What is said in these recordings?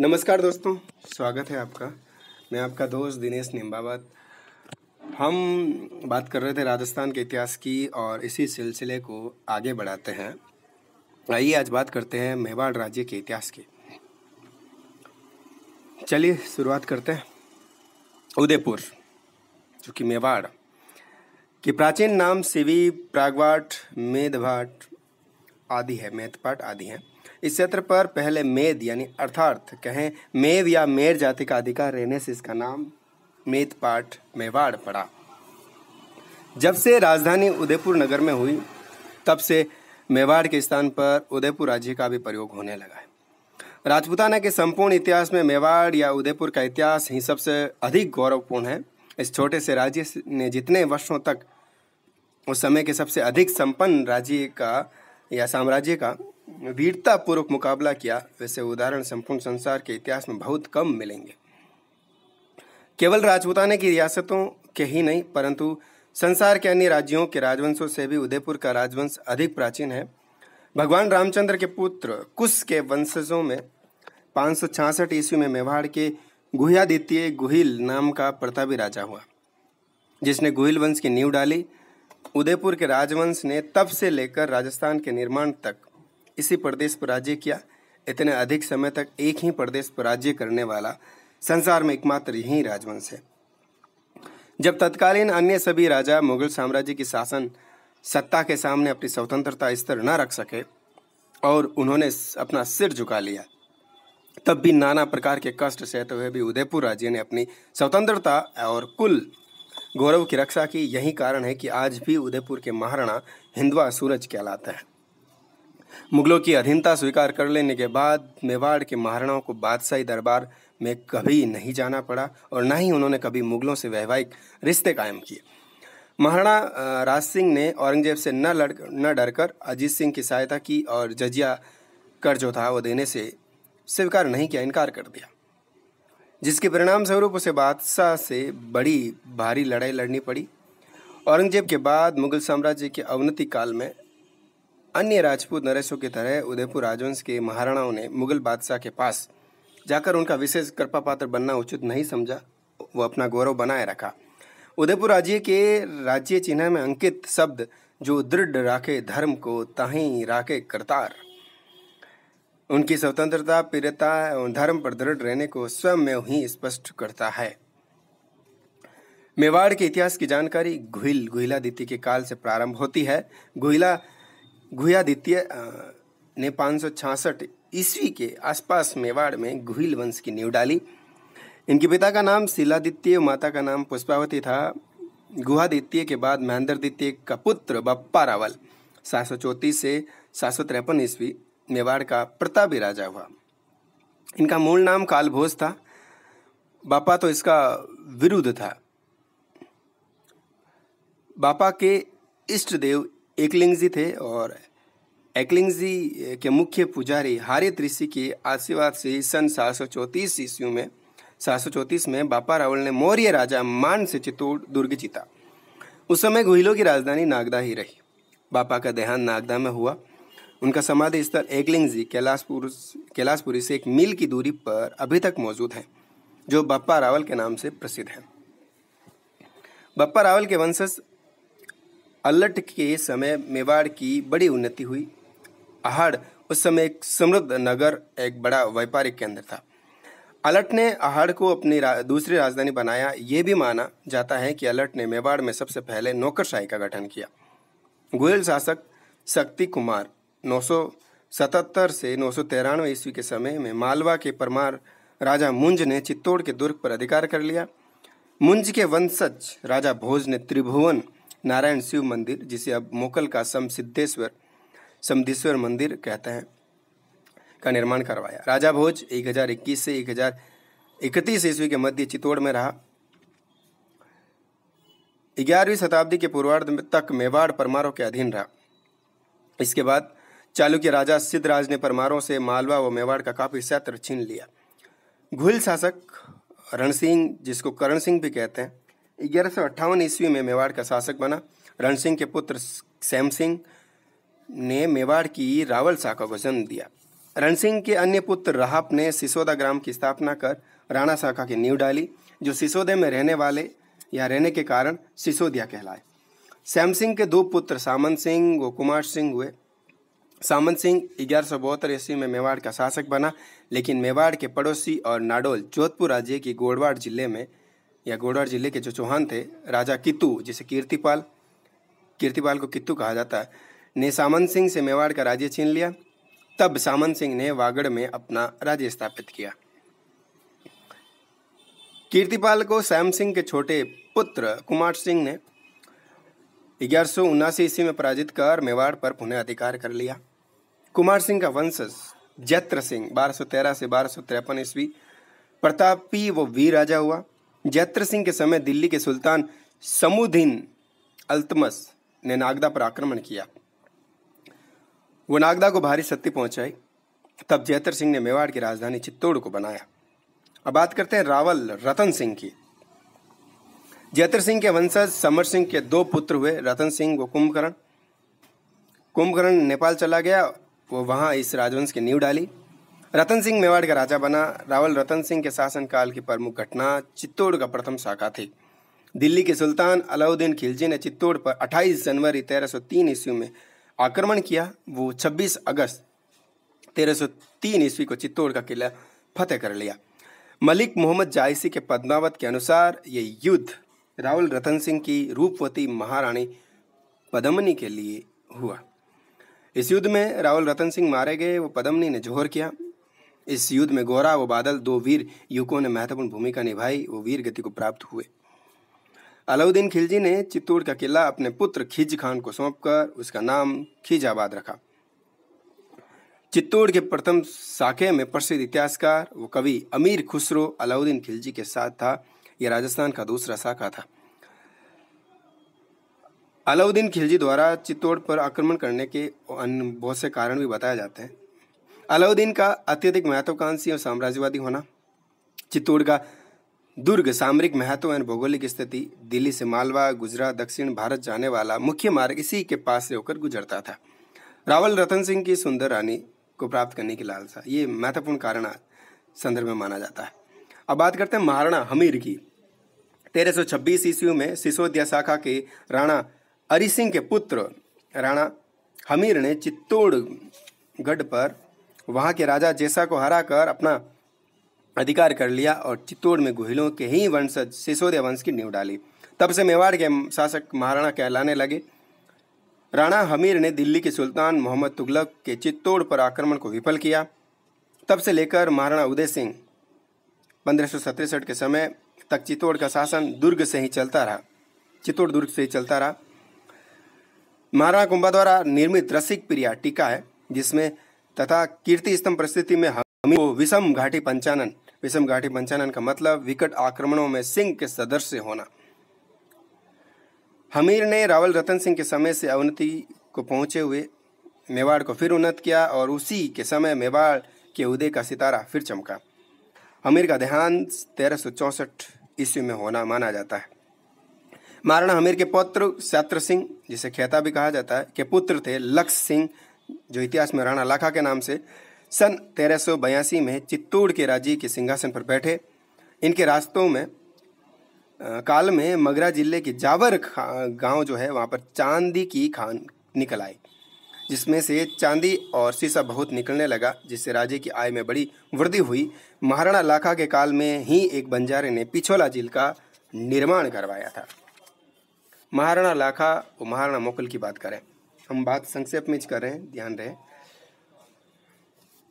नमस्कार दोस्तों स्वागत है आपका मैं आपका दोस्त दिनेश निम्बावत हम बात कर रहे थे राजस्थान के इतिहास की और इसी सिलसिले को आगे बढ़ाते हैं आइए आज बात करते हैं मेवाड़ राज्य के इतिहास की चलिए शुरुआत करते हैं उदयपुर जो कि मेवाड़ के प्राचीन नाम सिवी प्रागवाट मेदभाट आदि है मेदपाट आदि हैं इस क्षेत्र पर पहले मेद यानी अर्थार्थ कहें मेव या मेर जाति का अधिकार रहने से इसका नाम मेदपाट मेवाड़ पड़ा जब से राजधानी उदयपुर नगर में हुई तब से मेवाड़ के स्थान पर उदयपुर राज्य का भी प्रयोग होने लगा है राजपूताना के संपूर्ण इतिहास में मेवाड़ या उदयपुर का इतिहास ही सबसे अधिक गौरवपूर्ण है इस छोटे से राज्य ने जितने वर्षों तक उस समय के सबसे अधिक संपन्न राज्य का या साम्राज्य का वीरतापूर्वक मुकाबला किया वैसे उदाहरण संपूर्ण संसार के इतिहास में बहुत कम मिलेंगे केवल राजपुताने की रियासतों के ही नहीं परंतु संसार के अन्य राज्यों के राजवंशों से भी उदयपुर का राजवंश अधिक प्राचीन है भगवान रामचंद्र के पुत्र कुश के वंशजों में पाँच ईस्वी में मेवाड़ के गुहियादित्य गुहिल नाम का प्रतापी राजा हुआ जिसने गुहिल वंश की नींव डाली उदयपुर के राजवंश ने तब से लेकर राजस्थान के निर्माण तक इसी प्रदेश पर राज्य किया इतने अधिक समय तक एक ही प्रदेश पर राज्य करने वाला संसार में एकमात्र यही राजवंश है जब तत्कालीन अन्य सभी राजा मुगल साम्राज्य की शासन सत्ता के सामने अपनी स्वतंत्रता स्तर न रख सके और उन्होंने अपना सिर झुका लिया तब भी नाना प्रकार के कष्ट सहते हुए भी उदयपुर राज्य ने अपनी स्वतंत्रता और कुल गौरव की रक्षा की यही कारण है कि आज भी उदयपुर के महाराणा हिंदवा सूरज कहलाते हैं मुगलों की अधीनता स्वीकार कर लेने के बाद मेवाड़ के महाराणाओं को बादशाही दरबार में कभी नहीं जाना पड़ा और ना ही उन्होंने कभी मुगलों से वैवाहिक रिश्ते कायम किए महाराणा राज सिंह ने औरंगजेब से न लड़ न डरकर अजीत सिंह की सहायता की और जजिया कर जो था वो देने से स्वीकार नहीं किया इनकार कर दिया जिसके परिणाम स्वरूप उसे बादशाह से बड़ी भारी लड़ाई लड़नी पड़ी औरंगजेब के बाद मुगल साम्राज्य के अवनति काल में अन्य राजपूत नरेशों की तरह उदयपुर राजवंश के महाराणाओं ने मुगल बादशाह के पास जाकर उनका विशेष कृपा पात्र बनना उचित नहीं समझा वो अपना गौरव बनाए रखा उदयपुर राज्य के राज्य चिन्ह में अंकित शब्द जो दृढ़ राखे धर्म को ताही राखे करतार उनकी स्वतंत्रता प्रियता और धर्म पर दृढ़ रहने को स्वयं में ही स्पष्ट करता है मेवाड़ के इतिहास की जानकारी गुहिल गुहिला दीति के काल से प्रारंभ होती है गुहिला गुहयादित्य ने पाँच ईस्वी के आसपास मेवाड़ में गुहिल वंश की नींव डाली इनके पिता का नाम शिलादित्य माता का नाम पुष्पावती था गुहादित्य के बाद महेंद्रदित्य का पुत्र बप्पा रावल सात सौ चौंतीस से सात सौ तिरपन ईस्वी मेवाड़ का प्रतापी राजा हुआ इनका मूल नाम कालभोज था बापा तो इसका विरुद्ध था बापा के इष्ट देव एकलिंग जी थे और एकलिंग जी के मुख्य पुजारी हारित ऋषि के आशीर्वाद से सन सात सौ चौंतीस ईस्वी में सात सौ चौंतीस में बापा रावल ने मौर्य राजा मान से चित्तौड़ दुर्ग जीता उस समय गोहिलो की राजधानी नागदा ही रही बापा का देहांत नागदा में हुआ उनका समाधि स्थल एकलिंग जी कैलाशपुर कैलाशपुरी से एक मील की दूरी पर अभी तक मौजूद है जो बप्पा रावल के नाम से प्रसिद्ध है बप्पा रावल के वंशज अल्लट के समय मेवाड़ की बड़ी उन्नति हुई आहड़ उस समय एक समृद्ध नगर एक बड़ा व्यापारिक केंद्र था अलट ने आहड़ को अपनी रा, दूसरी राजधानी बनाया ये भी माना जाता है कि अलट ने मेवाड़ में सबसे पहले नौकरशाही का गठन किया गोयल शासक शक्ति कुमार नौ से नौ सौ तिरानवे ईस्वी के समय में मालवा के परमार राजा मुंज ने चित्तौड़ के दुर्ग पर अधिकार कर लिया मुंज के वंशज राजा भोज ने त्रिभुवन नारायण शिव मंदिर जिसे अब मोकल का सिद्धेश्वर समधीश्वर मंदिर कहते हैं का निर्माण करवाया राजा भोज 1021 से एक हजार इकतीस ईस्वी के मध्य चित्तौड़ में रहा ग्यारहवीं शताब्दी के पूर्वार्ध तक मेवाड़ परमारों के अधीन रहा इसके बाद चालुक्य राजा सिद्धराज ने परमारों से मालवा व मेवाड़ का काफी क्षेत्र छीन लिया घुल शासक रणसिंह जिसको करण सिंह भी कहते हैं ग्यारह सौ अट्ठावन ईस्वी में मेवाड़ का शासक बना रण सिंह के पुत्र सैम सिंह ने मेवाड़ की रावल शाखा को जन्म दिया रण सिंह के अन्य पुत्र राहप ने सिसोदा ग्राम की स्थापना कर राणा शाखा की नींव डाली जो सिसोदे में रहने वाले या रहने के कारण सिसोदिया कहलाए सैम सिंह के दो पुत्र सामंत सिंह व कुमार सिंह हुए सामंत सिंह ग्यारह सौ बहत्तर ईस्वी में मेवाड़ का शासक बना लेकिन मेवाड़ के पड़ोसी और नाडोल जोधपुर राज्य की गोड़वाड़ जिले में या गोडर जिले के जो चौहान थे राजा कित्तू जिसे कीर्तिपाल कीर्तिपाल को कितु कहा जाता है ने सामन सिंह से मेवाड़ का राज्य छीन लिया तब सामन सिंह ने वागड़ में अपना राज्य स्थापित किया कीर्तिपाल को श्याम सिंह के छोटे पुत्र कुमार सिंह ने ग्यारह सौ ईस्वी में पराजित कर मेवाड़ पर पुनः अधिकार कर लिया कुमार सिंह का वंशज जत्र सिंह 1213 से बारह ईस्वी प्रतापी वो वीर राजा हुआ जैत्र सिंह के समय दिल्ली के सुल्तान समुद्दीन अल्तमस ने नागदा पर आक्रमण किया वो नागदा को भारी शक्ति पहुंचाई तब जैत्र सिंह ने मेवाड़ की राजधानी चित्तौड़ को बनाया अब बात करते हैं रावल रतन सिंह की जैतर सिंह के वंशज समर सिंह के दो पुत्र हुए रतन सिंह व कुंभकर्ण कुंभकर्ण नेपाल चला गया वो वहाँ इस राजवंश की नींव डाली रतन सिंह मेवाड़ का राजा बना रावल रतन सिंह के शासनकाल की प्रमुख घटना चित्तौड़ का प्रथम शाखा थी दिल्ली के सुल्तान अलाउद्दीन खिलजी ने चित्तौड़ पर 28 जनवरी 1303 ईस्वी में आक्रमण किया वो 26 अगस्त 1303 ईस्वी को चित्तौड़ का किला फतेह कर लिया मलिक मोहम्मद जायसी के पद्मावत के अनुसार ये युद्ध रावल रतन सिंह की रूपवती महारानी पदमनी के लिए हुआ इस युद्ध में रावल रतन सिंह मारे गए वो पदमनी ने जोहर किया इस युद्ध में गौरा व बादल दो वीर युवकों ने महत्वपूर्ण भूमिका निभाई वो वीर गति को प्राप्त हुए अलाउद्दीन खिलजी ने चित्तौड़ का किला अपने पुत्र खिज खान को सौंपकर उसका नाम खिजाबाद रखा चित्तौड़ के प्रथम साखे में प्रसिद्ध इतिहासकार व कवि अमीर खुसरो अलाउद्दीन खिलजी के साथ था यह राजस्थान का दूसरा शाखा था अलाउद्दीन खिलजी द्वारा चित्तौड़ पर आक्रमण करने के अन्य बहुत से कारण भी बताए जाते हैं अलाउद्दीन का अत्यधिक महत्वाकांक्षी और साम्राज्यवादी होना चित्तौड़ का दुर्ग सामरिक महत्व एवं भौगोलिक स्थिति दिल्ली से मालवा गुजरात दक्षिण भारत जाने वाला मुख्य मार्ग इसी के पास से होकर गुजरता था रावल रतन सिंह की सुंदर रानी को प्राप्त करने की लालसा ये महत्वपूर्ण कारण संदर्भ में माना जाता है अब बात करते हैं महाराणा हमीर की तेरह सौ छब्बीस ईस्वी में सिसोदिया शाखा के राणा अरिसिंह सिंह के पुत्र राणा हमीर ने चित्तौड़गढ़ पर वहां के राजा जैसा को हरा कर अपना अधिकार कर लिया और चित्तौड़ में गुहिलों के ही वंशज सिसोदिया वंश की नींव डाली तब से मेवाड़ के शासक महाराणा कहलाने लगे राणा हमीर ने दिल्ली के सुल्तान मोहम्मद तुगलक के चित्तौड़ पर आक्रमण को विफल किया तब से लेकर महाराणा उदय सिंह पंद्रह के समय तक चित्तौड़ का शासन दुर्ग से ही चलता रहा चित्तौड़ दुर्ग से ही चलता रहा महाराणा कुंभा द्वारा निर्मित रसिक प्रिया टीका है जिसमें तथा कीर्ति स्तंभ परिस्थिति में हमी को विषम घाटी पंचानन विषम घाटी पंचानन का मतलब विकट आक्रमणों में सिंह के सदस्य होना हमीर ने रावल रतन सिंह के समय से अवनति को पहुंचे हुए मेवाड़ को फिर उन्नत किया और उसी के समय मेवाड़ के उदय का सितारा फिर चमका हमीर का देहांत तेरह सौ चौसठ ईस्वी में होना माना जाता है महाराणा हमीर के पुत्र शास्त्र सिंह जिसे खेता भी कहा जाता है के पुत्र थे लक्ष सिंह जो इतिहास में राणा लाखा के नाम से सन तेरह में चित्तौड़ के राज्य के सिंहासन पर बैठे इनके रास्तों में काल में मगरा जिले के जावर गांव जो है वहाँ पर चांदी की खान निकल आई जिसमें से चांदी और सीसा बहुत निकलने लगा जिससे राज्य की आय में बड़ी वृद्धि हुई महाराणा लाखा के काल में ही एक बंजारे ने पिछोला झील का निर्माण करवाया था महाराणा लाखा और महाराणा मोकल की बात करें हम बात संक्षेप में कर रहे हैं ध्यान रहे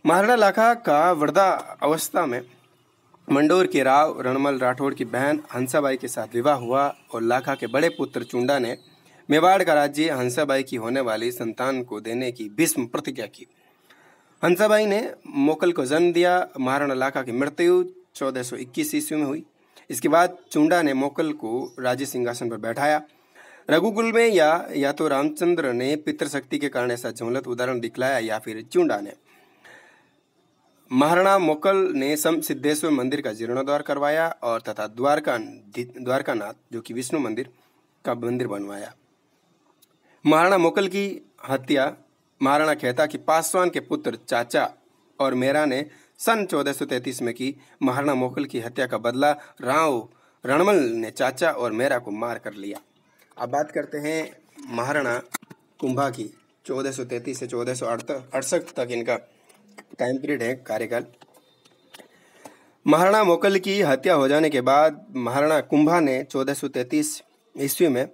महाराणा लाखा का वृद्धा अवस्था में मंडोर के राव रणमल राठौड़ की बहन हंसाबाई के साथ विवाह हुआ और लाखा के बड़े पुत्र चुंडा ने मेवाड़ का राज्य हंसाबाई की होने वाली संतान को देने की भीष्म प्रतिज्ञा की हंसाबाई ने मोकल को जन्म दिया महाराणा लाखा की मृत्यु 1421 ईस्वी में हुई इसके बाद चुंडा ने मोकल को राज्य सिंहासन पर बैठाया रघुकुल में या या तो रामचंद्र ने पितृशक्ति के कारण ऐसा झोलत उदाहरण दिखलाया या फिर चूंडा ने महाराणा मोकल ने सम सिद्धेश्वर मंदिर का जीर्णोद्वार करवाया और तथा द्वारका द्वारकानाथ जो कि विष्णु मंदिर का मंदिर बनवाया महाराणा मोकल की हत्या महाराणा कहता कि पासवान के पुत्र चाचा और मेरा ने सन 1433 में की महाराणा मोकल की हत्या का बदला राव रणमल ने चाचा और मेरा को मार कर लिया अब बात करते हैं महाराणा कुंभा की चौदह सौ तैतीस से चौदह सौ अड़सठ तक इनका टाइम पीरियड है कार्यकाल महाराणा मोकल की हत्या हो जाने के बाद महाराणा कुंभा ने चौदह सौ तैतीस ईस्वी में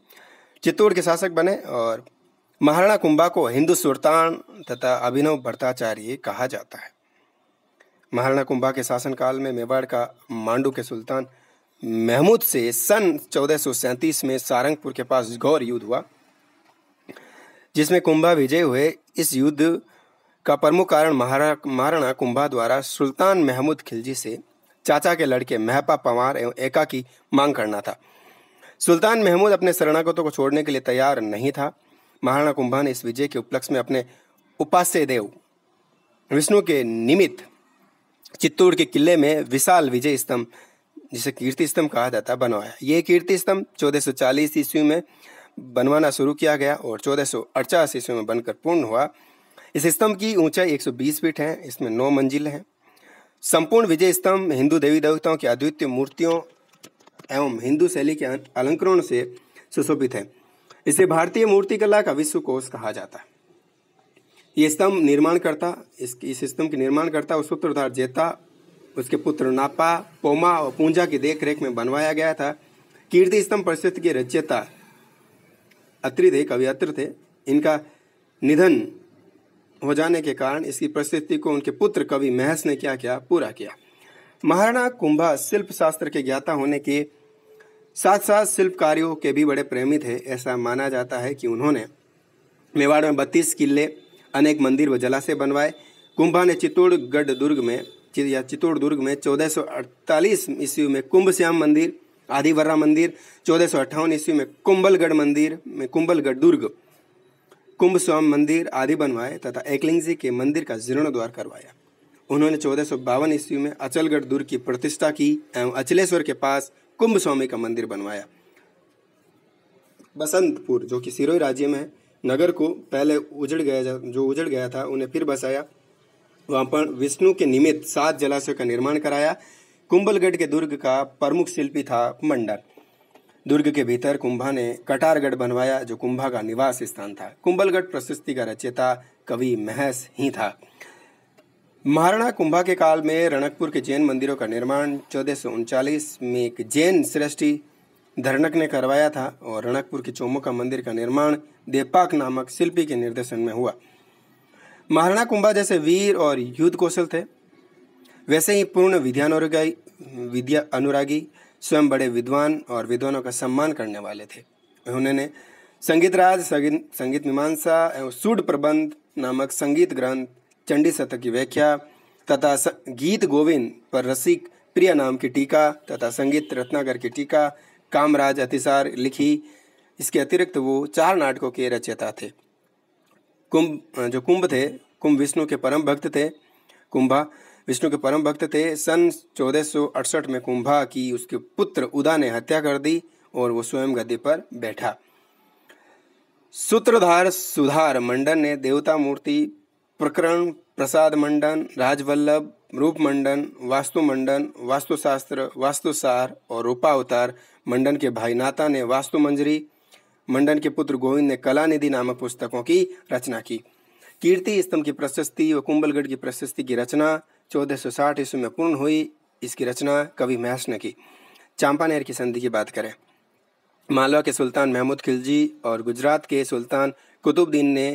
चित्तौड़ के शासक बने और महाराणा कुंभा को हिंदू सुल्तान तथा अभिनव भट्टाचार्य कहा जाता है महाराणा कुंभा के शासनकाल में मेवाड़ का मांडू के सुल्तान महमूद से सन चौदह में सारंगपुर के पास गौर युद्ध हुआ जिसमें कुंभा विजय हुए इस युद्ध का प्रमुख कारण महाराणा कुंभा द्वारा सुल्तान महमूद खिलजी से चाचा के लड़के महपा पवार एवं एका की मांग करना था सुल्तान महमूद अपने शरणागतों को छोड़ने के लिए तैयार नहीं था महाराणा कुंभा ने इस विजय के उपलक्ष्य में अपने उपास्य देव विष्णु के निमित्त चित्तौड़ के किले में विशाल विजय स्तंभ जिसे कीर्ति स्तंभ कहा जाता है बनवाया ये कीर्ति स्तंभ चौदह सौ चालीस ईस्वी में बनवाना शुरू किया गया और चौदह सौ अड़चास ईस्वी में बनकर पूर्ण हुआ इस स्तंभ की ऊंचाई 120 फीट है इसमें नौ मंजिल हैं संपूर्ण विजय स्तंभ हिंदू देवी देवताओं की अद्वितीय मूर्तियों एवं हिंदू शैली के अलंकरण से सुशोभित है इसे भारतीय मूर्तिकला का विश्व कोष कहा जाता है ये स्तंभ निर्माण करता इस, इस स्तंभ के निर्माणकर्ता और सूत्रधार जेता उसके पुत्र नापा पोमा और पूंजा की देखरेख में बनवाया गया था कीर्ति स्तंभ परिषद के रचयता अत्रि थे अत्र थे इनका निधन हो जाने के कारण इसकी परिस्थिति को उनके पुत्र कवि महस ने क्या किया पूरा किया महाराणा कुंभा शिल्प शास्त्र के ज्ञाता होने के साथ साथ शिल्प कार्यों के भी बड़े प्रेमी थे ऐसा माना जाता है कि उन्होंने मेवाड़ में बत्तीस किले अनेक मंदिर व जलाशय बनवाए कुंभा ने चित्तौड़गढ़ दुर्ग में या दुर्ग में चौदह ईस्वी में कुंभ श्याम मंदिर आदिवर्रा मंदिर चौदह सौ अट्ठावन ईस्वी में कुंभलगढ़ मंदिर में कुंबलगढ़ दुर्ग कुंभ स्वाम मंदिर आदि बनवाए तथा एकलिंग जी के मंदिर का जीर्णोद्वार करवाया उन्होंने चौदह सौ बावन ईस्वी में अचलगढ़ दुर्ग की प्रतिष्ठा की एवं अचलेश्वर के पास कुंभ स्वामी का मंदिर बनवाया बसंतपुर जो कि सिरोही राज्य में है नगर को पहले उजड़ गया जो उजड़ गया था उन्हें फिर बसाया वहाँ पर विष्णु के निमित्त सात जलाशय का निर्माण कराया कुंभलगढ़ के दुर्ग का प्रमुख शिल्पी था मंडल दुर्ग के भीतर कुंभा ने कटारगढ़ बनवाया जो कुंभा का निवास स्थान था कुंभलगढ़ प्रशस्ति का रचयिता कवि महस ही था महाराणा कुंभा के काल में रणकपुर के जैन मंदिरों का निर्माण चौदह में एक जैन सृष्टि धरनक ने करवाया था और रणकपुर के चोमुका मंदिर का निर्माण देवपाक नामक शिल्पी के निर्देशन में हुआ महाराणा कुंभा जैसे वीर और युद्ध कौशल थे वैसे ही पूर्ण विद्यानुरागी विद्या अनुरागी स्वयं बड़े विद्वान और विद्वानों का सम्मान करने वाले थे उन्होंने संगीत राज संगीत मीमांसा एवं सूड प्रबंध नामक संगीत ग्रंथ चंडी शतक की व्याख्या तथा गीत गोविंद पर रसिक प्रिय नाम की टीका तथा संगीत रत्नाकर की टीका कामराज अतिसार लिखी इसके अतिरिक्त वो चार नाटकों के रचयिता थे कुंभ जो कुंभ थे कुंभ विष्णु के परम भक्त थे कुंभा विष्णु के परम भक्त थे सन 1468 में कुंभा की उसके पुत्र उदा ने हत्या कर दी और वो स्वयं गद्दी पर बैठा सूत्रधार सुधार मंडन ने देवता मूर्ति प्रकरण प्रसाद मंडन राजवल्लभ रूप मंडन वास्तु मंडन वास्तुशास्त्र वास्तुसार और रूपावतार मंडन के भाई नाता ने वास्तु मंजरी मंडन के पुत्र गोविंद ने कला निधि नामक पुस्तकों की रचना की कीर्ति स्तंभ की प्रशस्ति व कुंभलगढ़ की प्रशस्ति की रचना 1460 ईस्वी में पूर्ण हुई इसकी रचना कवि महस ने की चांपानेर की संधि की बात करें मालवा के सुल्तान महमूद खिलजी और गुजरात के सुल्तान कुतुबुद्दीन ने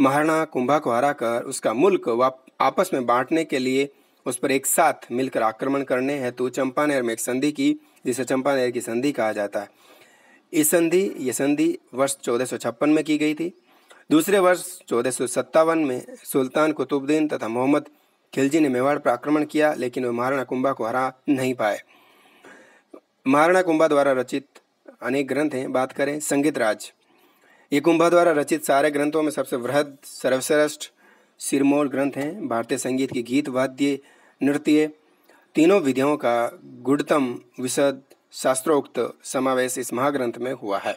महाराणा कुंभा को हरा कर उसका मुल्क आपस में बांटने के लिए उस पर एक साथ मिलकर आक्रमण करने हेतु चंपानेर में एक संधि की जिसे चंपानेर की संधि कहा जाता है इस संधि ये संधि वर्ष चौदह में की गई थी दूसरे वर्ष चौदह में सुल्तान कुतुबुद्दीन तथा मोहम्मद खिलजी ने मेवाड़ पर आक्रमण किया लेकिन वे महाराणा कुंभा को हरा नहीं पाए महाराणा कुंभा द्वारा रचित अनेक ग्रंथ हैं बात करें संगीत राज ये कुंभा द्वारा रचित सारे ग्रंथों में सबसे वृहद सर्वश्रेष्ठ सिरमौर ग्रंथ हैं भारतीय संगीत के गीत वाद्य नृत्य तीनों विधियों का गुणतम विशद शास्त्रोक्त समावेश इस महाग्रंथ में हुआ है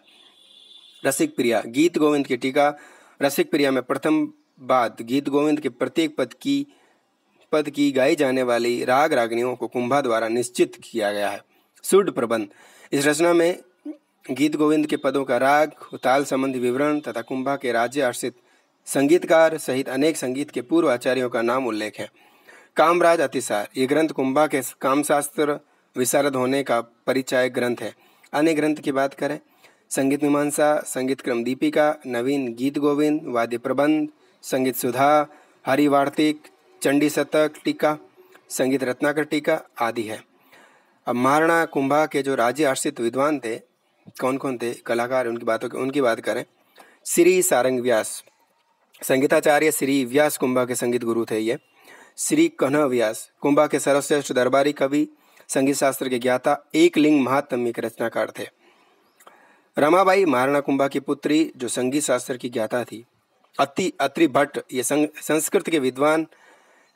रसिक प्रिया गीत गोविंद की टीका रसिक प्रिया में प्रथम बात गीत गोविंद के प्रत्येक पद की पद की गाई जाने वाली राग रागनियों को कुंभा द्वारा निश्चित किया गया है सुड प्रबंध इस रचना में गीत गोविंद के पदों का राग ताल संबंधी विवरण तथा कुंभा के राज्य आश्रित संगीतकार सहित अनेक संगीत के पूर्व आचार्यों का नाम उल्लेख है कामराज अतिसार ये ग्रंथ कुंभा के कामशास्त्र विशारद होने का परिचय ग्रंथ है अन्य ग्रंथ की बात करें संगीत मीमांसा संगीत क्रम दीपिका नवीन गीत गोविंद वाद्य प्रबंध संगीत सुधा हरिवार्तिक चंडी शतक टीका संगीत रत्नाकर टीका आदि है अब महाराणा कुंभा के जो राज्य आश्रित विद्वान थे कौन कौन थे कलाकार उनकी बातों की उनकी बात करें श्री सारंग व्यास संगीताचार्य श्री व्यास कुंभा के संगीत गुरु थे ये श्री कन्ह व्यास कुंभा के सर्वश्रेष्ठ दरबारी कवि संगीत शास्त्र के ज्ञाता एक लिंग महात्म्य के रचनाकार थे रमाबाई महाराणा कुंभा की पुत्री जो संगीत शास्त्र की ज्ञाता थी अति अत्रि भट्ट ये संस्कृत के विद्वान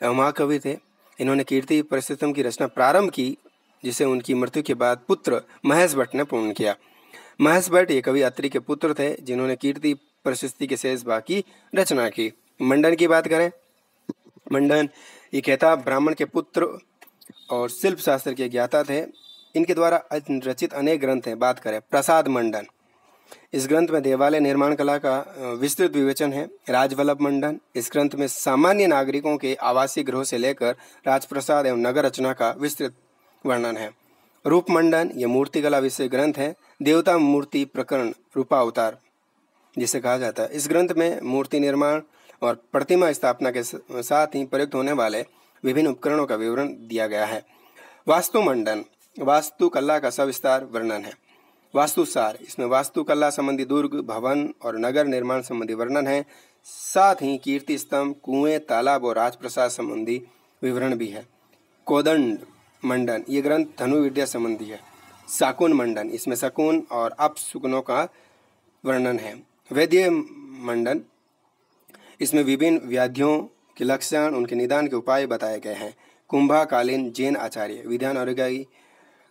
महाकवि थे इन्होंने कीर्ति परिस्थितम की रचना प्रारंभ की जिसे उनकी मृत्यु के बाद पुत्र महेश भट्ट ने पूर्ण किया महेश भट्ट ये कवि अत्रि के पुत्र थे जिन्होंने कीर्ति प्रशस्ति के शेष भाग की रचना की मंडन की बात करें मंडन ये कहता ब्राह्मण के पुत्र और शिल्प शास्त्र के ज्ञाता थे इनके द्वारा रचित अनेक ग्रंथ हैं बात करें प्रसाद मंडन इस ग्रंथ में देवालय निर्माण कला का विस्तृत विवेचन है राजवल्लभ मंडन इस ग्रंथ में सामान्य नागरिकों के आवासीय ग्रहों से लेकर राजप्रसाद एवं नगर रचना का विस्तृत वर्णन है रूपमंडन मंडन यह मूर्तिकला विषय ग्रंथ है देवता मूर्ति प्रकरण रूपावतार जिसे कहा जाता है इस ग्रंथ में मूर्ति निर्माण और प्रतिमा स्थापना के साथ ही प्रयुक्त होने वाले विभिन्न उपकरणों का विवरण दिया गया है वास्तुमंडन वास्तुकला का सविस्तार वर्णन है वास्तुसार इसमें वास्तुकला संबंधी दुर्ग भवन और नगर निर्माण संबंधी वर्णन है साथ ही कीर्ति स्तंभ कुएं तालाब और राजप्रसाद संबंधी विवरण भी है कोदंड मंडन ये ग्रंथ धनु विद्या संबंधी है साकुन मंडन इसमें शकुन और अपशुकनों का वर्णन है वैद्य मंडन इसमें विभिन्न व्याधियों के लक्षण उनके निदान के उपाय बताए गए हैं कुंभाकालीन जैन आचार्य विधान औरगाई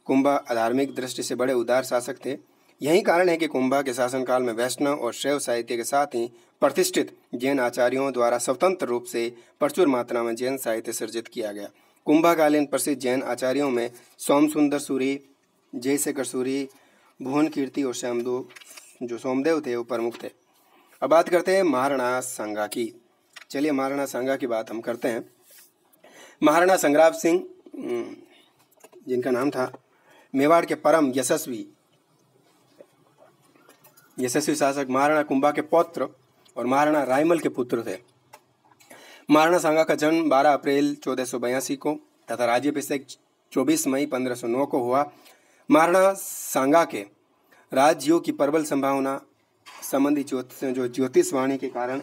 कुंभा धार्मिक दृष्टि से बड़े उदार शासक थे यही कारण है कि कुंभा के शासनकाल में वैष्णव और शैव साहित्य के साथ ही प्रतिष्ठित जैन आचार्यों द्वारा स्वतंत्र रूप से प्रचुर मात्रा में जैन साहित्य सृजित किया गया कुंभाकालीन प्रसिद्ध जैन आचार्यों में सोम सुंदर सूरी जयशेखर सूरी भुवन कीर्ति और श्यामदेव जो सोमदेव थे वो प्रमुख थे अब बात करते हैं महाराणा संगा की चलिए महाराणा सांगा की बात हम करते हैं महाराणा संग्राम सिंह जिनका नाम था मेवाड़ के परम यशस्वी यशस्वी शासक महाराणा कुंभा के पौत्र और महाराणा रायमल के पुत्र थे महाराणा सांगा का जन्म 12 अप्रैल चौदह को तथा राज्य अभिषेक 24 मई 1509 को हुआ महाराणा सांगा के राजयोग की प्रबल संभावना संबंधी ज्योतिष जो ज्योतिषवाणी के कारण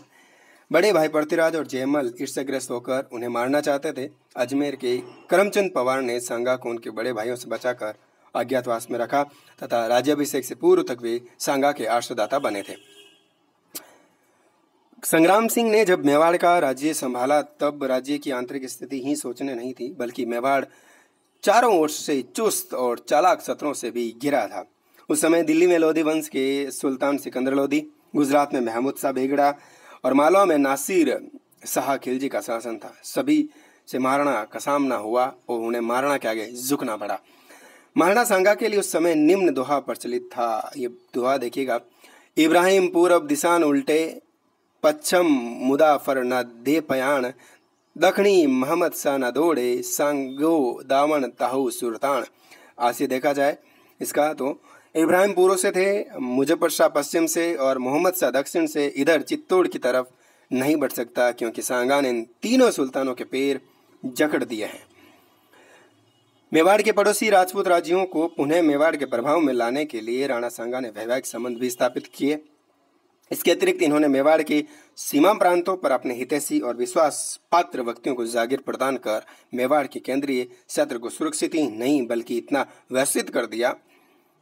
बड़े भाई पृथ्वीराज और जयमल ईर्ष्यग्रस्त होकर उन्हें मारना चाहते थे अजमेर के करमचंद पवार ने सांगा को उनके बड़े भाइयों से बचाकर अज्ञातवास में रखा तथा राज्याभिषेक से पूर्व तक वे सांगा के आश्रदाता बने थे संग्राम सिंह ने जब मेवाड़ का राज्य संभाला तब राज्य की आंतरिक स्थिति ही सोचने नहीं थी बल्कि मेवाड़ चारों ओर से चुस्त और चालाक सत्रों से भी घिरा था उस समय दिल्ली में लोधी वंश के सुल्तान सिकंदर लोधी गुजरात में महमूद शाह बेगड़ा और मालवा में नासिर शाह खिलजी का शासन था सभी से महाराणा का सामना हुआ और उन्हें महाराणा के आगे झुकना पड़ा महाराणा सांगा के लिए उस समय निम्न दोहा प्रचलित था ये दोहा देखिएगा इब्राहिम पूरब दिशान उल्टे पश्चिम मुदाफर न दे पयाण दक्षिणी मोहम्मद शाह न दौड़े सांगो दामन ताहू सुरतान आज देखा जाए इसका तो इब्राहिम पूर्व से थे मुजफ्फर शाह पश्चिम से और मोहम्मद शाह दक्षिण से इधर चित्तौड़ की तरफ नहीं बढ़ सकता क्योंकि सांगा ने इन तीनों सुल्तानों के पैर जकड़ दिए हैं मेवाड़ के पड़ोसी राजपूत राज्यों को पुनः मेवाड़ के प्रभाव में लाने के लिए राणा सांगा ने वैवाहिक संबंध भी स्थापित किए इसके अतिरिक्त इन्होंने मेवाड़ के सीमा प्रांतों पर अपने हितैषी और विश्वास पात्र व्यक्तियों को जागीर प्रदान कर मेवाड़ के केंद्रीय क्षेत्र को सुरक्षित ही नहीं बल्कि इतना व्यवस्थित कर दिया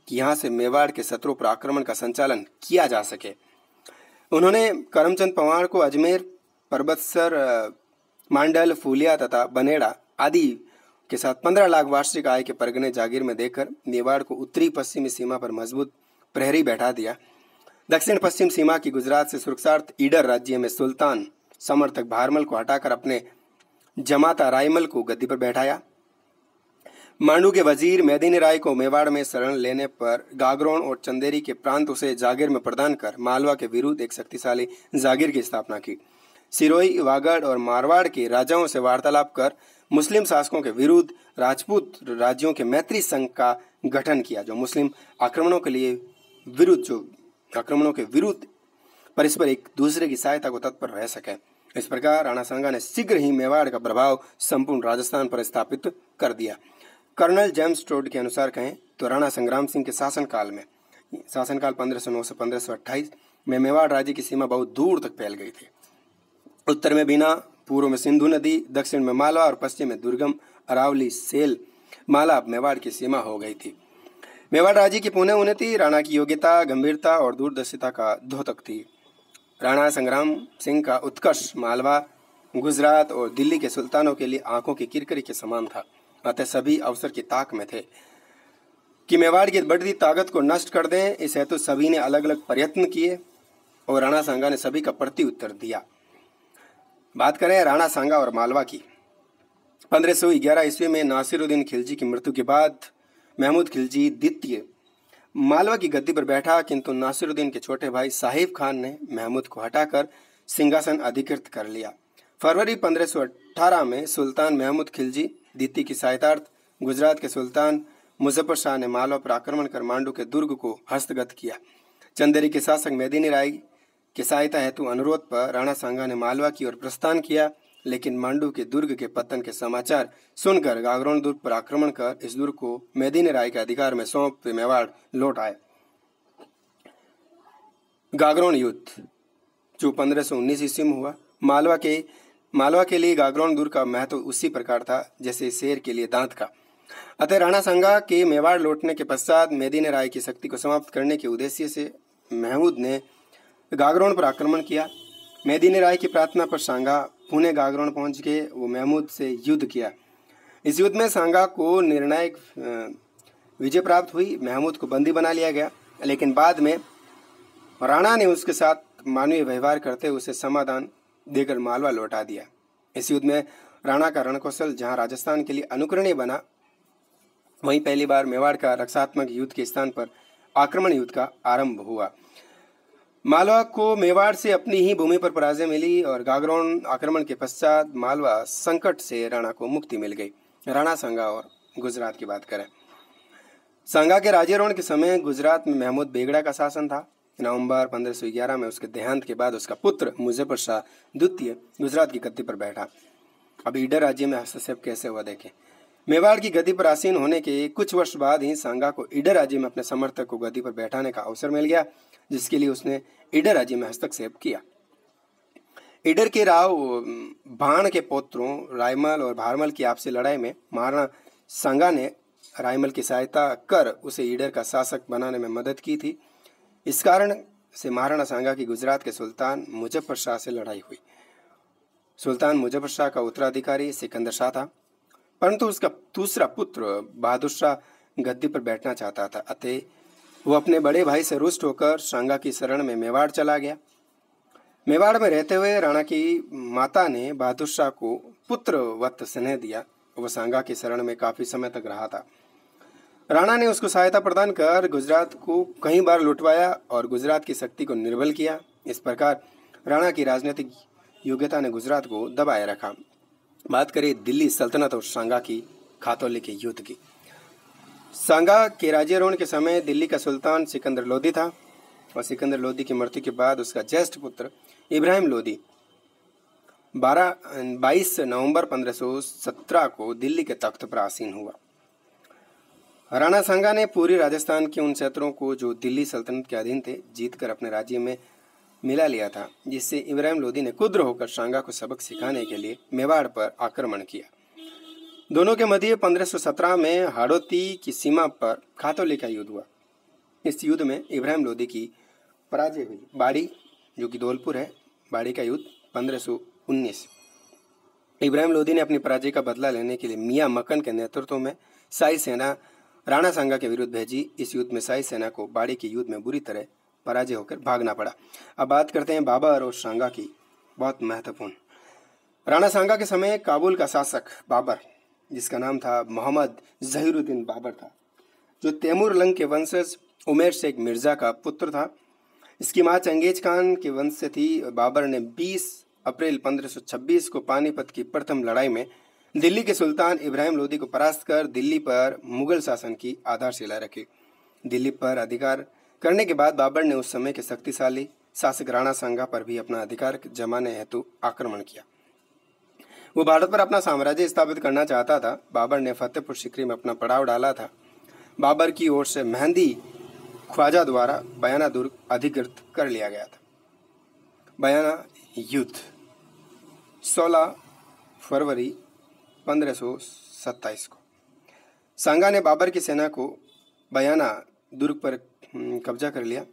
कि यहाँ से मेवाड़ के शत्रु पर आक्रमण का संचालन किया जा सके उन्होंने करमचंद पवार को अजमेर पर्वतसर मांडल फूलिया तथा बनेड़ा आदि के साथ पंद्रह लाख वार्षिक आय के परगने जागीर में देकर मेवाड़ को उत्तरी पश्चिमी सीमा पर मजबूत प्रहरी बैठा दिया दक्षिण पश्चिम सीमा की गुजरात से सुरक्षार्थ ईडर राज्य में सुल्तान समर्थक भारमल को हटाकर अपने जमाता रायमल को गद्दी पर बैठाया मांडू के वजीर मेदिन राय को मेवाड़ में शरण लेने पर गागरोन और चंदेरी के प्रांत उसे जागीर में प्रदान कर मालवा के विरुद्ध एक शक्तिशाली जागीर की स्थापना की सिरोही वागड़ और मारवाड़ के राजाओं से वार्तालाप कर मुस्लिम शासकों के विरुद्ध राजपूत राज्यों के मैत्री संघ का गठन किया जो मुस्लिम आक्रमणों के लिए विरुद्ध जो आक्रमणों के विरुद्ध परस्पर एक दूसरे की सहायता को तत्पर रह सके इस प्रकार राणा सांगा ने शीघ्र ही मेवाड़ का प्रभाव संपूर्ण राजस्थान पर स्थापित कर दिया कर्नल जेम्स टोड के अनुसार कहें तो राणा संग्राम सिंह के शासनकाल में शासनकाल पंद्रह सौ नौ से पंद्रह सौ अट्ठाईस में मेवाड़ राज्य की सीमा बहुत दूर तक फैल गई थी उत्तर में बिना पूर्व में सिंधु नदी दक्षिण में मालवा और पश्चिम में दुर्गम अरावली सेल माला मेवाड़ की सीमा हो गई थी मेवाड़ राज्य की पुनः उन्नति राणा की योग्यता गंभीरता और दूरदर्शिता का द्योतक थी राणा संग्राम सिंह का उत्कर्ष मालवा गुजरात और दिल्ली के सुल्तानों के लिए आंखों की किरकरी के समान था अतः सभी अवसर की ताक में थे कि मेवाड़ की बढ़ती ताकत को नष्ट कर दें इस हेतु सभी ने अलग अलग प्रयत्न किए और राणा सांगा ने सभी का प्रति उत्तर दिया बात करें राणा सांगा और मालवा की पंद्रह सौ ग्यारह ईस्वी में नासिरुद्दीन खिलजी की मृत्यु के बाद महमूद खिलजी द्वितीय मालवा की गद्दी पर बैठा किंतु नासिरुद्दीन के छोटे भाई साहिब खान ने महमूद को हटाकर सिंहासन अधिकृत कर लिया फरवरी 1518 में सुल्तान महमूद खिलजी दीति की सहायतार्थ गुजरात के सुल्तान मुजफ्फर शाह ने मालव पर आक्रमण कर मांडू के दुर्ग को हस्तगत किया चंदेरी के शासक मेदिनी राय की सहायता हेतु अनुरोध पर राणा सांगा ने मालवा की ओर प्रस्थान किया लेकिन मांडू के दुर्ग के पतन के समाचार सुनकर गागरोन दुर्ग पर आक्रमण कर इस दुर्ग को मेदिनी राय के अधिकार में सौंप मेवाड़ लौट आए गागरोन युद्ध जो पंद्रह सौ उन्नीस ईस्वी में हुआ मालवा के मालवा के लिए गागरौन दूर का महत्व उसी प्रकार था जैसे शेर के लिए दांत का अतः राणा सांगा के मेवाड़ लौटने के पश्चात मेदीन राय की शक्ति को समाप्त करने के उद्देश्य से महमूद ने गागरौन पर आक्रमण किया मेदीन राय की प्रार्थना पर सांगा पुणे गागरौन पहुंच के वो महमूद से युद्ध किया इस युद्ध में सांगा को निर्णायक विजय प्राप्त हुई महमूद को बंदी बना लिया गया लेकिन बाद में राणा ने उसके साथ मानवीय व्यवहार करते हुए उसे समाधान देकर मालवा लौटा दिया इस युद्ध में राणा का रणकौशल जहां राजस्थान के लिए अनुकरणीय बना वहीं पहली बार मेवाड़ का रक्षात्मक युद्ध के स्थान पर आक्रमण युद्ध का आरंभ हुआ मालवा को मेवाड़ से अपनी ही भूमि पर पराजय मिली और गागरौन आक्रमण के पश्चात मालवा संकट से राणा को मुक्ति मिल गई राणा संगा और गुजरात की बात करें संगा के राजेरोण के समय गुजरात में महमूद बेगड़ा का शासन था नवंबर 1511 में उसके देहांत के बाद उसका पुत्र मुजफ्फर शाह द्वितीय गुजरात की गद्दी पर बैठा अब ईडर राज्य में हस्तक्षेप कैसे हुआ देखें मेवाड़ की गद्दी पर आसीन होने के कुछ वर्ष बाद ही सांगा को ईडर राज्य में अपने समर्थक को गद्दी पर बैठाने का अवसर मिल गया जिसके लिए उसने ईडर राज्य में हस्तक्षेप किया ईडर के राव भाण के पोत्रों रायमल और भारमल की आपसी लड़ाई में महाराणा सांगा ने रायमल की सहायता कर उसे ईडर का शासक बनाने में मदद की थी इस कारण से महाराणा सांगा की गुजरात के सुल्तान मुजफ्फर शाह से लड़ाई हुई सुल्तान मुजफ्फर शाह का उत्तराधिकारी सिकंदर शाह था परंतु उसका दूसरा पुत्र बहादुर शाह गद्दी पर बैठना चाहता था अतः वो अपने बड़े भाई से रुष्ट होकर सांगा की शरण में मेवाड़ चला गया मेवाड़ में रहते हुए राणा की माता ने बहादुर शाह को पुत्र वत्त स्नेह दिया वह सांगा की शरण में काफी समय तक रहा था राणा ने उसको सहायता प्रदान कर गुजरात को कई बार लुटवाया और गुजरात की शक्ति को निर्बल किया इस प्रकार राणा की राजनीतिक योग्यता ने गुजरात को दबाए रखा बात करें दिल्ली सल्तनत और सांगा की खातौली के युद्ध की सांगा के राज्यारोहण के समय दिल्ली का सुल्तान सिकंदर लोधी था और सिकंदर लोधी की मृत्यु के बाद उसका ज्येष्ठ पुत्र इब्राहिम लोधी बारह बाईस नवंबर 1517 को दिल्ली के तख्त पर आसीन हुआ राणा सांगा ने पूरे राजस्थान के उन क्षेत्रों को जो दिल्ली सल्तनत के अधीन थे जीतकर अपने राज्य में मिला लिया था जिससे इब्राहिम लोधी ने कुद्र होकर सांगा को सबक सिखाने के लिए मेवाड़ पर आक्रमण किया दोनों के मध्य 1517 में हाड़ोती की सीमा पर खातोली का युद्ध हुआ इस युद्ध में इब्राहिम लोधी की पराजय हुई बाड़ी जो कि धौलपुर है बाड़ी का युद्ध पंद्रह इब्राहिम लोधी ने अपनी पराजय का बदला लेने के लिए मियाँ मकन के नेतृत्व में साई सेना राणा सांगा के विरुद्ध भेजी इस युद्ध में साई सेना को बाड़ी के युद्ध में बुरी तरह पराजय होकर भागना पड़ा अब बात करते हैं बाबा और सांगा की बहुत महत्वपूर्ण राणा सांगा के समय काबुल का शासक बाबर जिसका नाम था मोहम्मद जहीरुद्दीन बाबर था जो तैमूर लंग के वंशज उमेर शेख मिर्ज़ा का पुत्र था इसकी माँ चंगेज खान के वंश से थी बाबर ने 20 अप्रैल 1526 को पानीपत की प्रथम लड़ाई में दिल्ली के सुल्तान इब्राहिम लोदी को परास्त कर दिल्ली पर मुगल शासन की आधारशिला रखी दिल्ली पर अधिकार करने के बाद बाबर ने उस समय के शक्तिशाली शासक राणा सांगा पर भी अपना अधिकार जमाने हेतु आक्रमण किया वो भारत पर अपना साम्राज्य स्थापित करना चाहता था बाबर ने फतेहपुर सिकरी में अपना पड़ाव डाला था बाबर की ओर से मेहंदी ख्वाजा द्वारा बयाना दुर्ग अधिकृत कर लिया गया था बयाना युद्ध 16 फरवरी 1527 को सांगा ने बाबर की सेना को बयाना दुर्ग पर हम्म, कब्जा कर लिया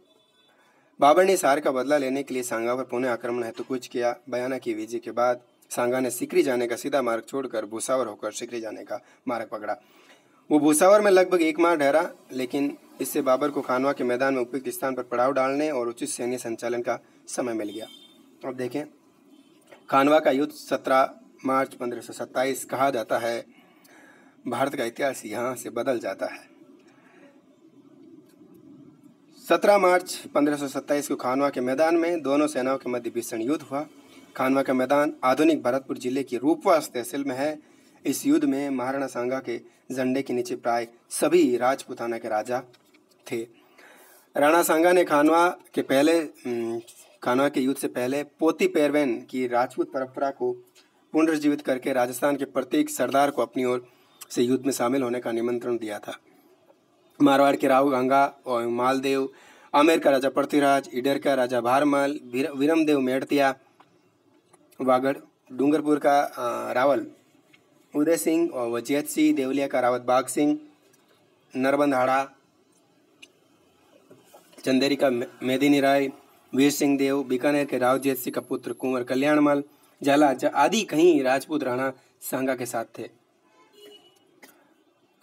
बाबर ने सार का बदला लेने के लिए सांगा पर पुनः आक्रमण हेतु कुछ किया बयाना की विजय के बाद सांगा ने सिकरी जाने का सीधा मार्ग छोड़कर भूसावर होकर सिकरी जाने का मार्ग पकड़ा वो भूसावर में लगभग एक माह ठहरा लेकिन इससे बाबर को खानवा के मैदान में उपयुक्त स्थान पर पड़ाव डालने और उचित सैन्य संचालन का समय मिल गया अब देखें खानवा का युद्ध सत्रह मार्च पंद्रह कहा जाता है भारत का इतिहास यहाँ से बदल जाता है 17 मार्च सत्ताईस को खानवा के मैदान में दोनों सेनाओं के मध्य भीषण युद्ध हुआ खानवा का मैदान आधुनिक भरतपुर जिले की रूपवास तहसील में है इस युद्ध में महाराणा सांगा के झंडे के नीचे प्राय सभी राजपुताना के राजा थे राणा सांगा ने खानवा के पहले खानवा के युद्ध से पहले पोती पैरवेन की राजपूत परंपरा को पुनर्जीवित करके राजस्थान के प्रत्येक सरदार को अपनी ओर से युद्ध में शामिल होने का निमंत्रण दिया था मारवाड़ के राव गंगा और मालदेव आमेर का राजा पृथ्वीराज इडर का राजा भारमल वीरमदेव मेड़तिया वागड़ डूंगरपुर का रावल उदय सिंह और वजियत सिंह देवलिया का रावत बाग सिंह नरबंधाड़ा चंदेरी का मेदिनी राय वीर सिंह देव बीकानेर के रावजीत सिंह का पुत्र कुंवर कल्याणमल जहलाजा आदि कहीं राजपूत राणा सांगा के साथ थे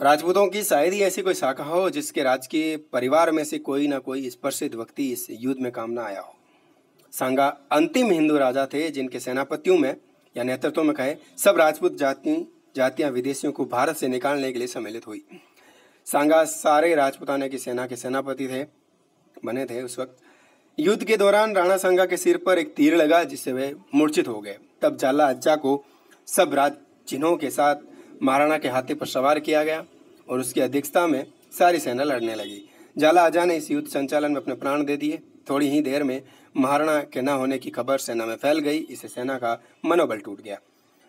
राजपूतों की शायद ही ऐसी कोई शाखा हो जिसके राज के परिवार में से कोई ना कोई स्पर्शित व्यक्ति इस युद्ध में काम ना आया हो सांगा अंतिम हिंदू राजा थे जिनके सेनापतियों में या नेतृत्व में कहे सब राजपूत जाति जातियां विदेशियों को भारत से निकालने के लिए सम्मिलित हुई सांगा सारे राजपुताने की सेना के सेनापति थे बने थे उस वक्त युद्ध के दौरान राणा सांगा के सिर पर एक तीर लगा जिससे वे मूर्छित हो गए तब जाला अज्जा को सब राज चिन्हों के साथ महाराणा के हाथी पर सवार किया गया और उसकी अध्यक्षता में सारी सेना लड़ने लगी जाला अजा ने इस युद्ध संचालन में अपने प्राण दे दिए थोड़ी ही देर में महाराणा के न होने की खबर सेना में फैल गई इससे सेना का मनोबल टूट गया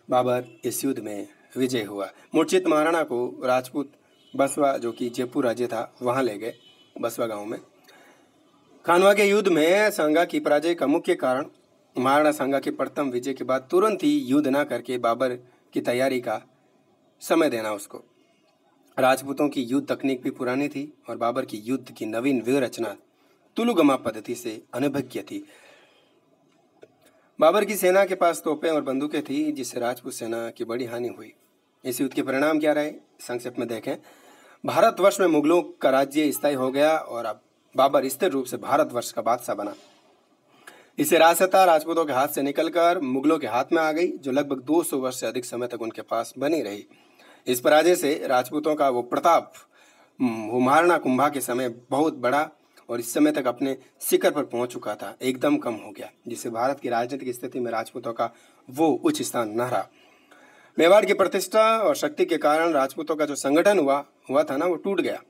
बाबर इस युद्ध में विजय हुआ मूर्छित महाराणा को राजपूत बसवा जो कि जयपुर राज्य था वहां ले गए बसवा गांव में खानवा के युद्ध में सांगा की पराजय का मुख्य कारण महाराणा सांगा के प्रथम विजय के बाद तुरंत ही युद्ध ना करके बाबर की तैयारी का समय देना उसको राजपूतों की युद्ध तकनीक भी पुरानी थी और बाबर की युद्ध की नवीन व्यूहरचना तुलुगमा पद्धति से अनभिज्ञ थी बाबर की सेना के पास तोपें और बंदूकें थी जिससे राजपूत सेना की बड़ी हानि हुई इस युद्ध के परिणाम क्या रहे संक्षेप में देखें भारतवर्ष में मुगलों का राज्य स्थायी हो गया और अब बाबर स्थिर रूप से भारतवर्ष का बादशाह बना इसे राजसत्ता राजपूतों के हाथ से निकलकर मुगलों के हाथ में आ गई जो लगभग 200 वर्ष से अधिक समय तक उनके पास बनी रही इस पराजय से राजपूतों का वो प्रताप हुमारणा हम्म, कुंभा के समय बहुत बड़ा और इस समय तक अपने शिखर पर पहुंच चुका था एकदम कम हो गया जिससे भारत की राजनीतिक स्थिति में राजपूतों का वो उच्च स्थान न रहा मेवाड़ की प्रतिष्ठा और शक्ति के कारण राजपूतों का जो संगठन हुआ हुआ था ना वो टूट गया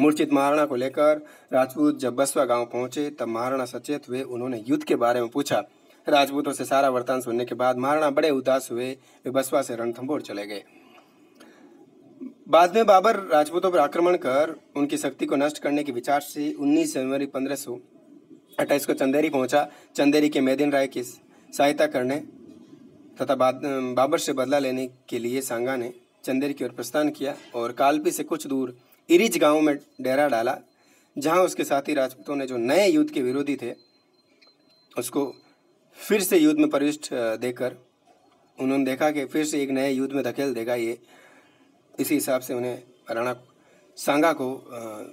मूर्छित महाराणा को लेकर राजपूत जब बसवा गांव पहुंचे तब महाराणा सचेत हुए उन्होंने युद्ध के बारे में पूछा राजपूतों से सारा वर्तान सुनने के बाद महाराणा बड़े उदास हुए वे बसवा से रणथंबोर चले गए बाद में बाबर राजपूतों पर आक्रमण कर उनकी शक्ति को नष्ट करने के विचार से 19 जनवरी पंद्रह सौ अट्ठाईस को चंदेरी पहुंचा चंदेरी के मेदिन राय की सहायता करने तथा बाबर से बदला लेने के लिए सांगा ने चंदेरी की ओर प्रस्थान किया और कालपी से कुछ दूर इरिज गांव में डेरा डाला जहां उसके साथी राजपूतों ने जो नए युद्ध के विरोधी थे उसको फिर से युद्ध में प्रविष्ट देकर उन्होंने देखा कि फिर से एक नए युद्ध में धकेल देगा ये इसी हिसाब से उन्हें राणा सांगा को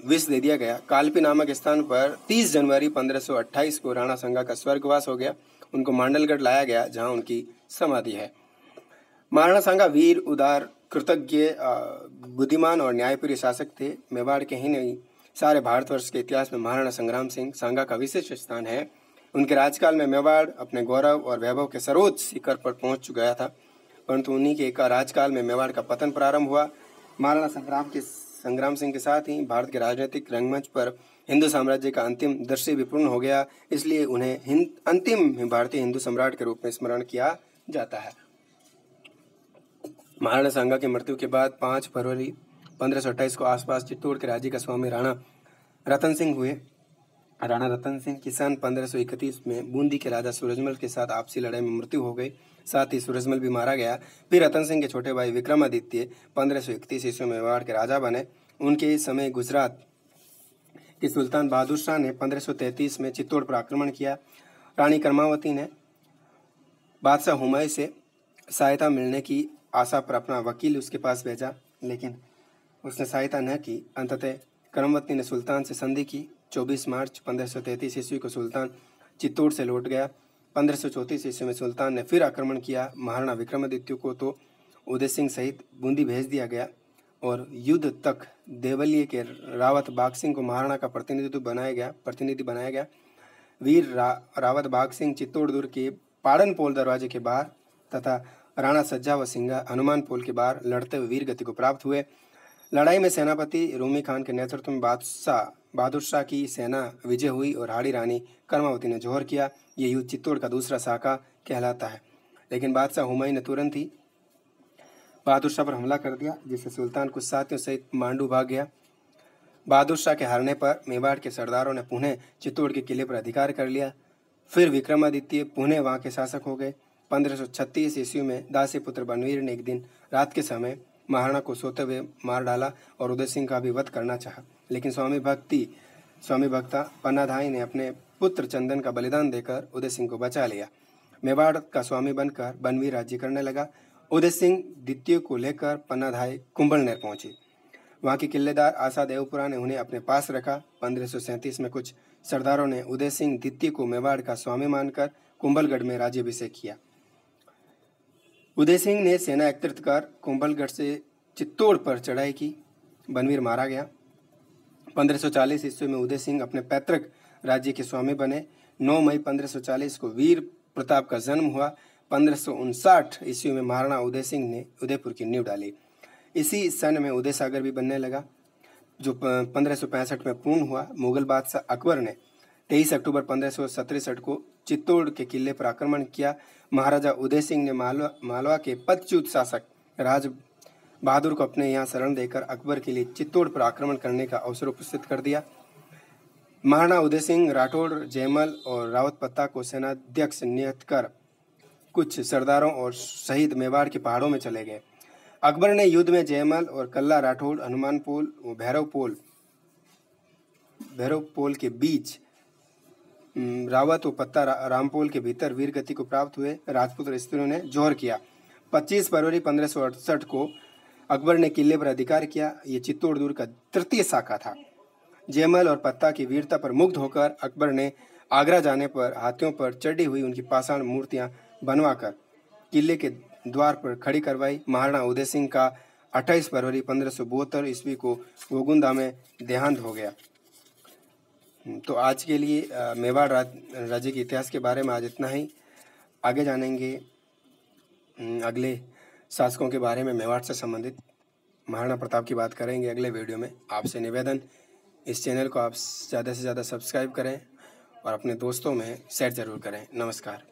विष दे दिया गया कालपी नामक स्थान पर 30 जनवरी 1528 को राणा सांगा का स्वर्गवास हो गया उनको मांडलगढ़ लाया गया जहां उनकी समाधि है महाराणा सांगा वीर उदार कृतज्ञ बुद्धिमान और न्यायप्रिय शासक थे मेवाड़ के ही नहीं सारे भारतवर्ष के इतिहास में महाराणा संग्राम सिंह सांगा का विशेष स्थान है उनके राज्यकाल में मेवाड़ अपने गौरव और वैभव के सर्वोच्च शिखर पर पहुंच गया था परंतु उन्हीं के राजकाल में मेवाड़ का पतन प्रारंभ हुआ महाराणा संग्राम के संग्राम सिंह के साथ ही भारत के राजनीतिक रंगमंच पर हिंदू साम्राज्य का अंतिम दृश्य भी पूर्ण हो गया इसलिए उन्हें अंतिम भारतीय हिंदू सम्राट के रूप में स्मरण किया जाता है महाराणा सांगा की मृत्यु के बाद पांच फरवरी पंद्रह को आसपास चित्तौड़ के राज्य का स्वामी राणा रतन सिंह हुए राणा रतन सिंह किसान पंद्रह में बूंदी के राजा सूरजमल के साथ आपसी लड़ाई में मृत्यु हो गई साथ ही सूरजमल भी मारा गया फिर रतन सिंह के छोटे भाई विक्रमादित्य पंद्रह सौ इकतीस ईस्वी में मेवाड़ के राजा बने उनके इस समय गुजरात के सुल्तान बहादुर शाह ने पंद्रह सौ तैतीस में चित्तौड़ पर आक्रमण किया रानी कर्मावती ने बादशाह हुमायूं से सहायता मिलने की आशा पर अपना वकील उसके पास भेजा लेकिन उसने सहायता न की अंततः करमवती ने सुल्तान से संधि की 24 मार्च पंद्रह ईस्वी को सुल्तान चित्तौड़ से लौट गया पंद्रह ईस्वी में सुल्तान ने फिर आक्रमण किया महाराणा विक्रमादित्य को तो उदय सिंह सहित बूंदी भेज दिया गया और युद्ध तक देवलिय के रावत बाग सिंह को महाराणा का प्रतिनिधित्व बनाया गया प्रतिनिधि बनाया गया वीर रा, रावत बाग सिंह चित्तौड़ दुर्ग के पाड़नपोल दरवाजे के बाहर तथा राणा सज्जा व सिंघा हनुमान पुल के बाहर लड़ते हुए वीर गति को प्राप्त हुए लड़ाई में सेनापति रूमी खान के नेतृत्व में बादशाह बहादुर शाह की सेना विजय हुई और हाड़ी रानी कर्मावती ने जोहर किया ये युद्ध चित्तौड़ का दूसरा शाखा कहलाता है लेकिन बादशाह हुमायूं ने तुरंत ही बहादुर शाह पर हमला कर दिया जिससे सुल्तान कुछ साथियों सहित मांडू भाग गया बहादुर शाह के हारने पर मेवाड़ के सरदारों ने पुणे चित्तौड़ के किले पर अधिकार कर लिया फिर विक्रमादित्य पुणे वहाँ के शासक हो गए 1536 ईस्वी में दासी पुत्र बनवीर ने एक दिन रात के समय महाराणा को सोते हुए मार डाला और उदय सिंह का भी वध करना चाहा लेकिन स्वामी भक्ति स्वामी भक्ता पन्नाधाई ने अपने पुत्र चंदन का बलिदान देकर उदय सिंह को बचा लिया मेवाड़ का स्वामी बनकर बनवीर राज्य करने लगा उदय सिंह द्वितीय को लेकर पन्नाधाई कुंभलनेर पहुंची वहाँ के किलेदार आशा देवपुरा ने उन्हें अपने पास रखा पंद्रह में कुछ सरदारों ने उदय सिंह द्वितीय को मेवाड़ का स्वामी मानकर कुंभलगढ़ में राज्यभिषेक किया उदय सिंह ने सेना एकत्रित कर कुंभलगढ़ से चित्तौड़ पर चढ़ाई की बनवीर मारा गया 1540 ईस्वी में उदय सिंह अपने पैतृक राज्य के स्वामी बने 9 मई 1540 को वीर प्रताप का जन्म हुआ पंद्रह ईस्वी में महाराणा उदय सिंह ने उदयपुर की नींव डाली इसी सन में उदय सागर भी बनने लगा जो पंद्रह में पूर्ण हुआ मुगल बादशाह अकबर ने 23 अक्टूबर पंद्रह को चित्तौड़ के किले पर आक्रमण किया महाराजा उदय सिंह ने मालवा मालवा के पदच्युत शासक राज बहादुर को अपने यहाँ शरण देकर अकबर के लिए चित्तौड़ पर आक्रमण करने का अवसर उपस्थित कर दिया महाराणा उदय सिंह राठौड़ जयमल और रावत पत्ता को सेनाध्यक्ष नियत कर कुछ सरदारों और शहीद मेवाड़ के पहाड़ों में चले गए अकबर ने युद्ध में जयमल और कल्ला राठौड़ हनुमान पोल भैरव पोल भैरव पोल के बीच हम्म, रावत और रा, रामपोल के भीतर वीर गति को प्राप्त हुए राजपुत्र स्त्रियों ने जोर किया 25 फरवरी पंद्रह को अकबर ने किले पर अधिकार किया ये चित्तौड़ दुर्ग का तृतीय शाखा था जयमल और पत्ता की वीरता पर मुग्ध होकर अकबर ने आगरा जाने पर हाथियों पर चढ़ी हुई उनकी पाषाण मूर्तियां बनवाकर किले के द्वार पर खड़ी करवाई महाराणा उदय सिंह का 28 फरवरी पंद्रह ईस्वी को गोगुंदा में देहांत हो गया हम्म, तो आज के लिए मेवाड़ राज, राज्य के इतिहास के बारे में आज इतना ही आगे जानेंगे हम्म, अगले शासकों के बारे में मेवाड़ से संबंधित महाराणा प्रताप की बात करेंगे अगले वीडियो में आपसे निवेदन इस चैनल को आप ज़्यादा से ज़्यादा सब्सक्राइब करें और अपने दोस्तों में शेयर ज़रूर करें नमस्कार